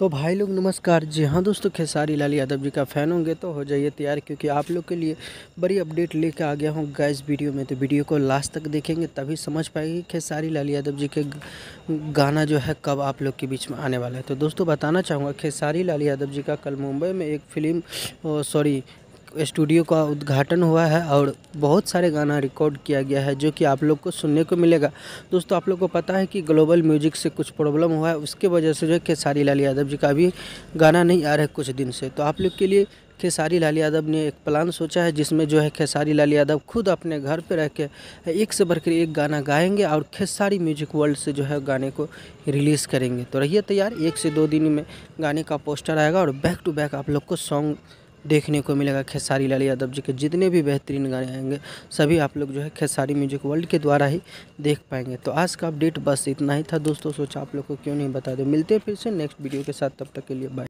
तो भाई लोग नमस्कार जी हाँ दोस्तों खेसारी लाल यादव जी का फ़ैन होंगे तो हो जाइए तैयार क्योंकि आप लोग के लिए बड़ी अपडेट लेके आ गया हूँ गैस वीडियो में तो वीडियो को लास्ट तक देखेंगे तभी समझ पाएगी खेसारी लाल यादव जी के गाना जो है कब आप लोग के बीच में आने वाला है तो दोस्तों बताना चाहूँगा खेसारी लाल यादव जी का कल मुंबई में एक फिल्म सॉरी स्टूडियो का उद्घाटन हुआ है और बहुत सारे गाना रिकॉर्ड किया गया है जो कि आप लोग को सुनने को मिलेगा दोस्तों आप लोग को पता है कि ग्लोबल म्यूजिक से कुछ प्रॉब्लम हुआ है उसके वजह से जो है खेसारी लाल यादव जी का भी गाना नहीं आ रहा है कुछ दिन से तो आप लोग के लिए खेसारी लाल यादव ने एक प्लान सोचा है जिसमें जो है खेसारी लाल यादव खुद अपने घर पर रह के एक से बढ़कर एक गाना गाएंगे और खेसारी म्यूजिक वर्ल्ड से जो है गाने को रिलीज़ करेंगे तो रहिए तैयार एक से दो दिन में गाने का पोस्टर आएगा और बैक टू बैक आप लोग को सॉन्ग देखने को मिलेगा खेसारी लाल यादव जी के जितने भी बेहतरीन गाने आएंगे सभी आप लोग जो है खेसारी म्यूजिक वर्ल्ड के द्वारा ही देख पाएंगे तो आज का अपडेट बस इतना ही था दोस्तों सोचा आप लोग को क्यों नहीं बता दो मिलते हैं फिर से नेक्स्ट वीडियो के साथ तब तक के लिए बाय